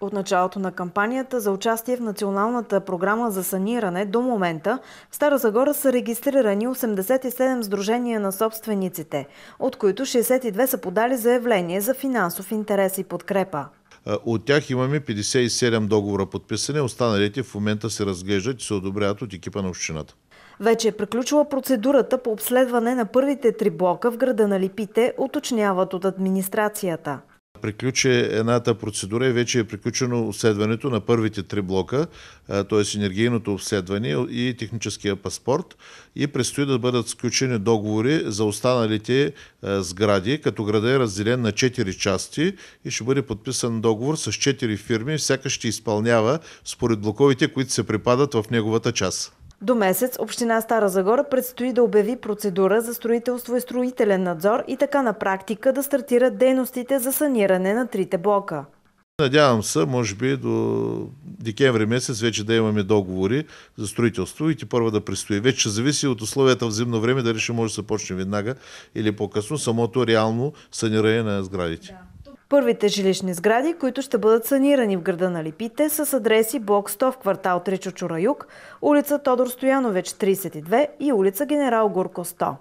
От началото на кампанията за участие в Националната програма за саниране до момента в Стара Загора са регистрирани 87 сдружения на собствениците, от които 62 са подали заявление за финансов интерес и подкрепа. От тях имаме 57 договора подписани, останалите в момента се разглеждат и се одобряват от екипа на общината. Вече е приключила процедурата по обследване на първите три блока в града на Липите, уточняват от администрацията. Приключи едната процедура и вече е приключено обследването на първите три блока, т.е. енергийното обследване и техническия паспорт и предстои да бъдат сключени договори за останалите сгради, като града е разделен на 4 части и ще бъде подписан договор с 4 фирми, всяка ще изпълнява според блоковите, които се припадат в неговата част. До месец Община Стара Загора предстои да обяви процедура за строителство и строителен надзор и така на практика да стартират дейностите за саниране на трите блока. Надявам се, може би до декември месец вече да имаме договори за строителство и ти първа да предстои. Вече зависи от условията в зимно време, дали ще може да се почне веднага или по-късно самото реално саниране на сградите. Да. Първите жилищни сгради, които ще бъдат санирани в града на Липите, са с адреси блок 100 в квартал Тричо юг, улица Тодор Стоянович 32 и улица Генерал Гурко 100.